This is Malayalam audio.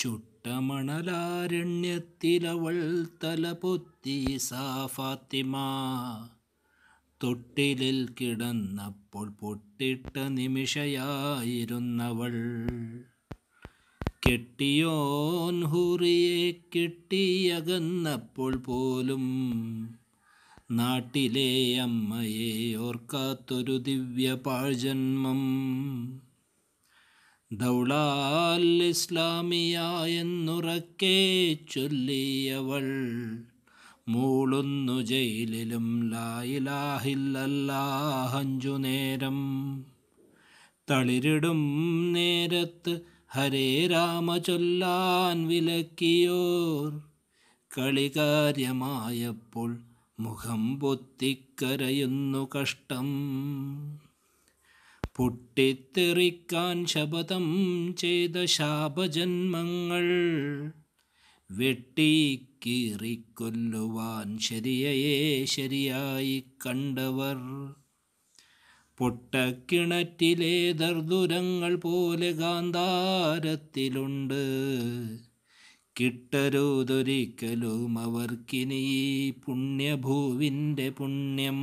ചുട്ടമണലാരണ്യത്തിലവൾ തല പൊത്തി സാഫാത്തിമ തൊട്ടിലിൽ കിടന്നപ്പോൾ പൊട്ടിട്ട നിമിഷയായിരുന്നവൾ കെട്ടിയോൻ ഹൂറിയെ കെട്ടിയകന്നപ്പോൾ പോലും നാട്ടിലെ അമ്മയെ ഓർക്കാത്തൊരു ദിവ്യപാഴ്ജന്മം ദൗളാൽ ഇസ്ലാമിയ എന്നുറക്കെ ചൊല്ലിയവൾ മൂളുന്നു ജയിലിലും ലായിലാഹില്ലല്ലാഹഞ്ചു നേരം തളിരിടും നേരത്ത് ഹരേ രാമ ചൊല്ലാൻ വിലക്കിയോർ കളികാര്യമായപ്പോൾ മുഖം പൊത്തിക്കരയുന്നു കഷ്ടം പൊട്ടിത്തെറിക്കാൻ ശപഥം ചെയ്ത ശാപജന്മങ്ങൾ വെട്ടിക്കീറിക്കൊല്ലുവാൻ ശരിയയെ ശരിയായി കണ്ടവർ പൊട്ടക്കിണറ്റിലെ ദർദുരങ്ങൾ പോലെ ഗാന്ധാരത്തിലുണ്ട് കിട്ടരുതൊരിക്കലും അവർക്കിനി പുണ്യഭൂവിൻ്റെ പുണ്യം